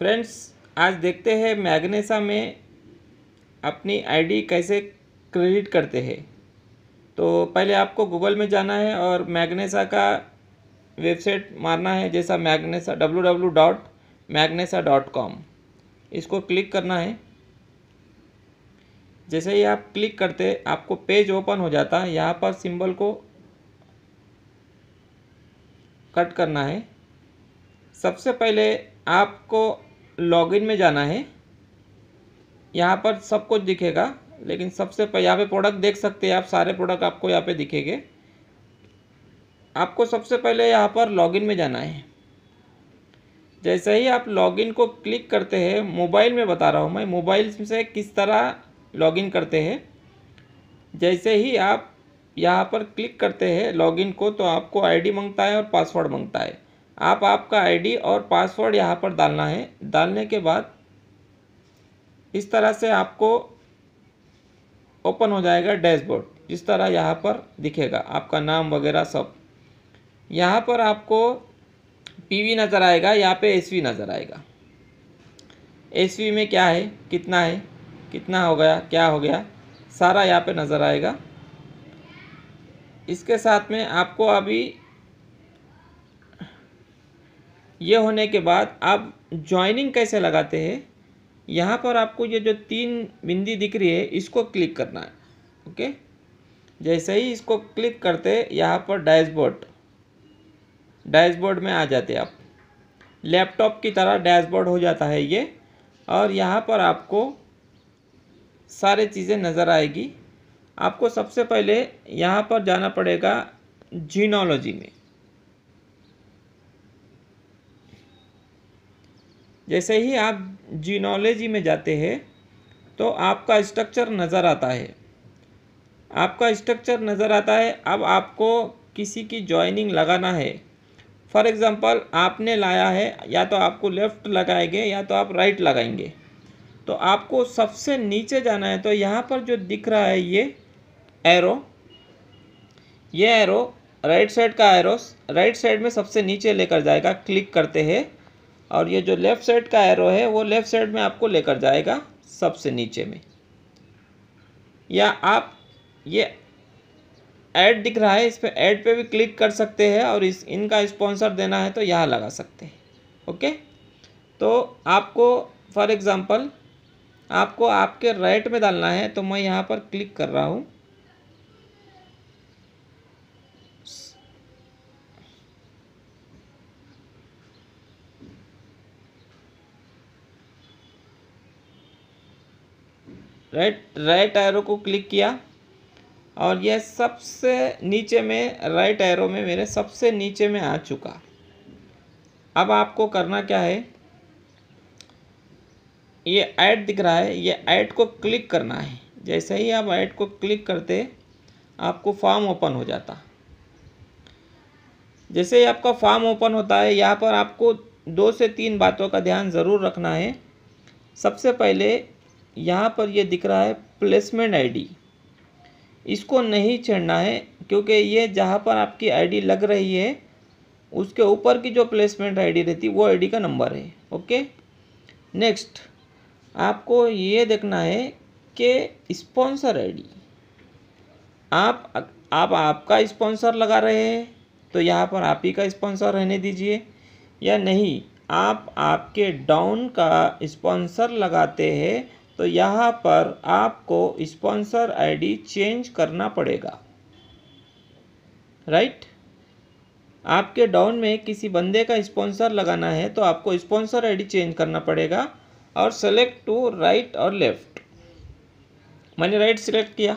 Friends आज देखते हैं मैग्नेसा में अपनी आईडी कैसे क्रेडिट करते हैं तो पहले आपको गूगल में जाना है और मैग्नेसा का वेबसाइट मारना है जैसा Magnesa W W dot Magnesa dot com इसको क्लिक करना है जैसे ही आप क्लिक करते आपको पेज ओपन हो जाता है यहाँ पर सिंबल को कट करना है सबसे पहले आपको लॉगिन में जाना है यहाँ पर सब कुछ दिखेगा लेकिन सबसे पहले यहाँ पे प्रोडक्ट देख सकते हैं आप सारे प्रोडक्ट आपको यहाँ पे दिखेंगे आपको सबसे पहले यहाँ पर लॉगिन में जाना है जैसे ही आप लॉगिन को क्लिक करते हैं मोबाइल में बता रहा हूँ मैं मोबाइल से किस तरह लॉगिन करते हैं जैसे ही आप यहाँ पर क्लिक करते हैं लॉगिन को तो आपको आईडी मांगता है और पासवर्ड मांगता है आप आपका आईडी और पासवर्ड यहाँ पर डालना है डालने के बाद इस तरह से आपको ओपन हो जाएगा डैशबोर्ड जिस तरह यहाँ पर दिखेगा आपका नाम वगैरह सब यहाँ पर आपको पीवी नज़र आएगा यहाँ पे एसवी नज़र आएगा एसवी में क्या है कितना है कितना हो गया क्या हो गया सारा यहाँ पे नज़र आएगा इसके साथ में आपको अभी ये होने के बाद आप ज्वाइनिंग कैसे लगाते हैं यहाँ पर आपको ये जो तीन बिंदी दिख रही है इसको क्लिक करना है ओके जैसे ही इसको क्लिक करते यहाँ पर डैशबोर्ड डैशबोर्ड में आ जाते आप लैपटॉप की तरह डैशबोर्ड हो जाता है ये और यहाँ पर आपको सारे चीज़ें नज़र आएगी आपको सबसे पहले यहाँ पर जाना पड़ेगा जीनोलॉजी में जैसे ही आप जीनोलॉजी में जाते हैं तो आपका स्ट्रक्चर नज़र आता है आपका स्ट्रक्चर नज़र आता है अब आपको किसी की जॉइनिंग लगाना है फॉर एग्ज़ाम्पल आपने लाया है या तो आपको लेफ़्ट लगाएंगे या तो आप राइट लगाएंगे तो आपको सबसे नीचे जाना है तो यहाँ पर जो दिख रहा है ये एरो ये एरो राइट साइड का एरो राइट साइड में सबसे नीचे लेकर जाएगा क्लिक करते हैं और ये जो लेफ़्ट साइड का एरो है वो लेफ़्ट साइड में आपको लेकर जाएगा सबसे नीचे में या आप ये ऐड दिख रहा है इस पर ऐड पे भी क्लिक कर सकते हैं और इस इनका स्पॉन्सर देना है तो यहाँ लगा सकते हैं ओके तो आपको फॉर एग्ज़ाम्पल आपको आपके राइट में डालना है तो मैं यहाँ पर क्लिक कर रहा हूँ राइट राइट एरो को क्लिक किया और यह सबसे नीचे में राइट एरो में मेरे सबसे नीचे में आ चुका अब आपको करना क्या है ये ऐड दिख रहा है ये ऐड को क्लिक करना है जैसे ही आप ऐड को क्लिक करते आपको फॉर्म ओपन हो जाता जैसे ही आपका फॉर्म ओपन होता है यहाँ पर आपको दो से तीन बातों का ध्यान ज़रूर रखना है सबसे पहले यहाँ पर ये दिख रहा है प्लेसमेंट आईडी इसको नहीं छेड़ना है क्योंकि ये जहाँ पर आपकी आईडी लग रही है उसके ऊपर की जो प्लेसमेंट आईडी रहती वो आईडी का नंबर है ओके नेक्स्ट आपको ये देखना है कि स्पॉन्सर आईडी आप आप आपका स्पॉन्सर लगा रहे हैं तो यहाँ पर आप ही का स्पॉन्सर रहने दीजिए या नहीं आप आपके डाउन का स्पॉन्सर लगाते हैं तो यहाँ पर आपको स्पॉन्सर आईडी चेंज करना पड़ेगा राइट आपके डाउन में किसी बंदे का स्पॉन्सर लगाना है तो आपको स्पॉन्सर आईडी चेंज करना पड़ेगा और सेलेक्ट टू राइट और लेफ्ट मैंने राइट सेलेक्ट किया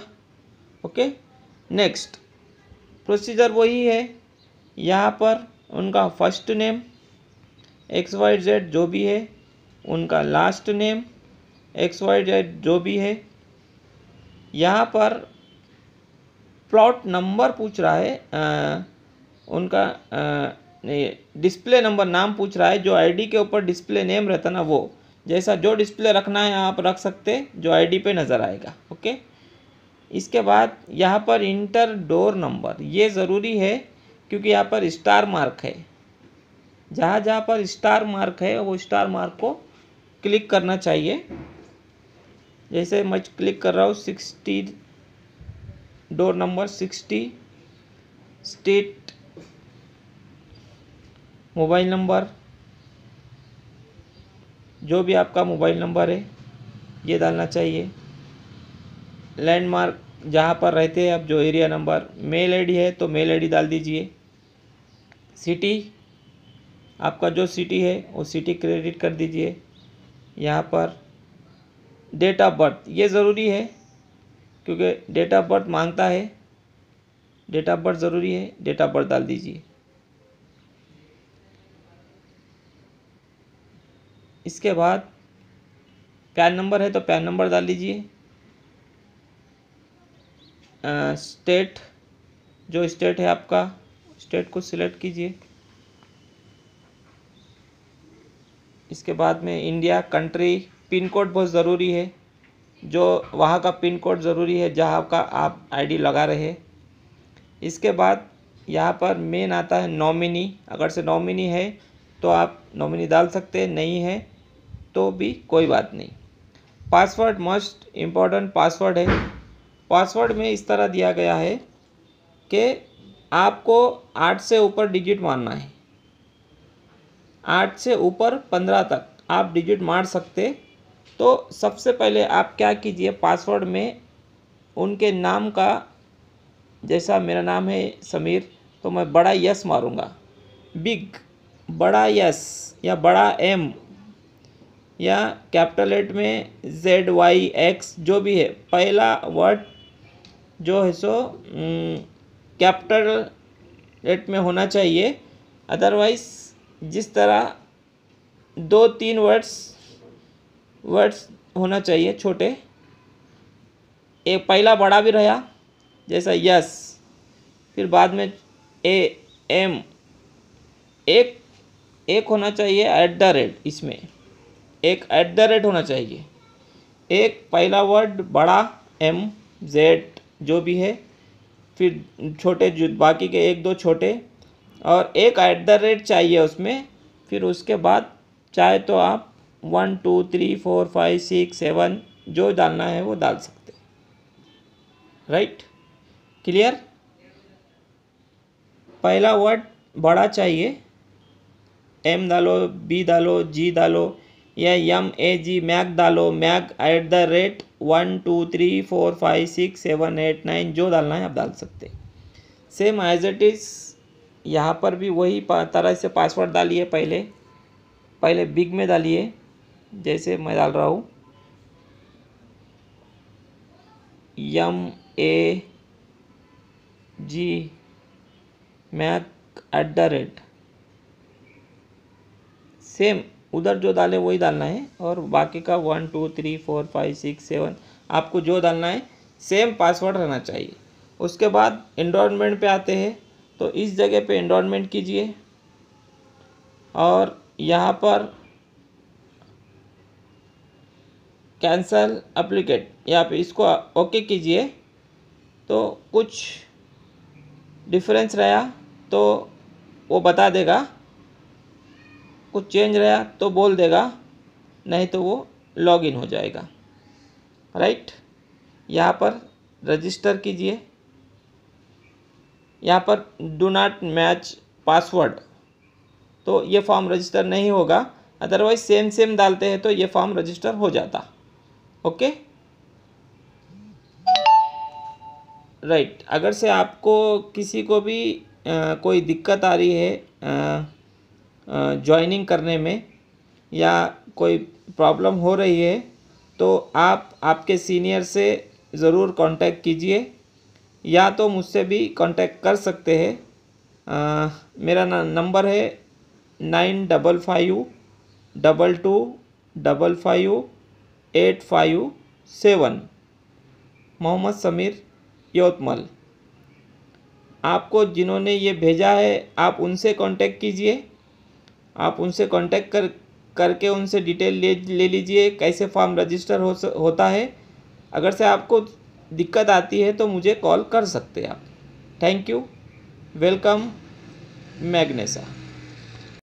ओके नेक्स्ट प्रोसीजर वही है यहाँ पर उनका first name X Y Z जो भी है उनका last name X Y Z जो भी है यहाँ पर प्लॉट नंबर पूछ रहा है आ, उनका डिस्प्ले नंबर नाम पूछ रहा है जो आईडी के ऊपर डिस्प्ले नेम रहता ना वो जैसा जो डिस्प्ले रखना है आप रख सकते जो आईडी पे नज़र आएगा ओके इसके बाद यहाँ पर इंटर डोर नंबर ये ज़रूरी है क्योंकि यहाँ पर स्टार मार्क है जहाँ जहाँ पर स्टार मार्क है वो स्टार मार्क को क्लिक करना चाहिए जैसे मैं क्लिक कर रहा हूँ sixty door number sixty state mobile number जो भी आपका मोबाइल नंबर है ये डालना चाहिए लैंडमार्क जहाँ पर रहते हैं आप जो एरिया नंबर मेल आईडी है तो मेल आईडी डाल दीजिए सिटी आपका जो सिटी है वो सिटी क्रेडिट कर दीजिए यहाँ पर डेट ऑफ बर्थ ये ज़रूरी है क्योंकि डेट ऑफ बर्थ मांगता है डेट ऑफ बर्थ ज़रूरी है डेट ऑफ बर्थ डाल दीजिए इसके बाद पैन नंबर है तो पैन नंबर डाल दीजिए स्टेट जो स्टेट है आपका स्टेट को सिलेक्ट कीजिए इसके बाद में इंडिया कंट्री पिन कोड बहुत ज़रूरी है जो वहाँ का पिन कोड ज़रूरी है जहाँ का आप आईडी लगा रहे इसके बाद यहाँ पर मेन आता है नॉमिनी अगर से नॉमिनी है तो आप नॉमिनी डाल सकते हैं नहीं है तो भी कोई बात नहीं पासवर्ड मस्ट इम्पॉर्टेंट पासवर्ड है पासवर्ड में इस तरह दिया गया है कि आपको आठ से ऊपर डिजिट मारना है आठ से ऊपर पंद्रह तक आप डिजिट मार सकते तो सबसे पहले आप क्या कीजिए पासवर्ड में उनके नाम का जैसा मेरा नाम है समीर तो मैं बड़ा यस मारूंगा बिग बड़ा यस या बड़ा एम या कैपिटल एट में जेड वाई एक्स जो भी है पहला वर्ड जो है सो कैपिटल एट में होना चाहिए अदरवाइज जिस तरह दो तीन वर्ड्स वर्ड्स होना चाहिए छोटे एक पहला बड़ा भी रहा जैसा यस फिर बाद में ए एम एक एक होना चाहिए एट द रेट इसमें एक ऐट द रेट होना चाहिए एक पहला वर्ड बड़ा एम जेड जो भी है फिर छोटे जो बाकी के एक दो छोटे और एक ऐट द रेट चाहिए उसमें फिर उसके बाद चाहे तो आप one two three four five six seven जो डालना है वो डाल सकते राइट क्लियर पहला वर्ड बड़ा चाहिए एम डालो बी डालो जी डालो या यम ए जी मैग डालो mag at the rate one two three four five six seven eight nine जो डालना है आप डाल सकते सेम एज इट इज़ यहाँ पर भी वही तरह से पासवर्ड डालिए पहले पहले बिग में डालिए जैसे मैं डाल रहा हूँ M A G mac at the rate same उधर जो डाले वही डालना है और बाकी का one two three four five six seven आपको जो डालना है सेम पासवर्ड रहना चाहिए उसके बाद इन्डोरमेंट पे आते हैं तो इस जगह पे इन्डोरमेंट कीजिए और यहाँ पर कैंसल अप्लीकेट यहाँ पे इसको ओके कीजिए तो कुछ डिफरेंस रहा तो वो बता देगा कुछ चेंज रहा तो बोल देगा नहीं तो वो लॉग इन हो जाएगा राइट यहाँ पर रजिस्टर कीजिए यहाँ पर डू नाट मैच पासवर्ड तो ये फॉर्म रजिस्टर नहीं होगा अदरवाइज सेम सेम डालते हैं तो ये फॉर्म रजिस्टर हो जाता ओके राइट right. अगर से आपको किसी को भी आ, कोई दिक्कत आ रही है जॉइनिंग करने में या कोई प्रॉब्लम हो रही है तो आप आपके सीनियर से ज़रूर कांटेक्ट कीजिए या तो मुझसे भी कांटेक्ट कर सकते हैं मेरा नंबर है nine double five double two double five eight five seven Mohammad Sameer Yavatmal आपको जिन्होंने ये भेजा है आप उनसे कांटेक्ट कीजिए आप उनसे कांटेक्ट कर करके उनसे डिटेल ले ले लीजिए कैसे फॉर्म रजिस्टर हो होता है अगर से आपको दिक्कत आती है तो मुझे कॉल कर सकते हैं आप थैंक यू वेलकम मैग्नेसा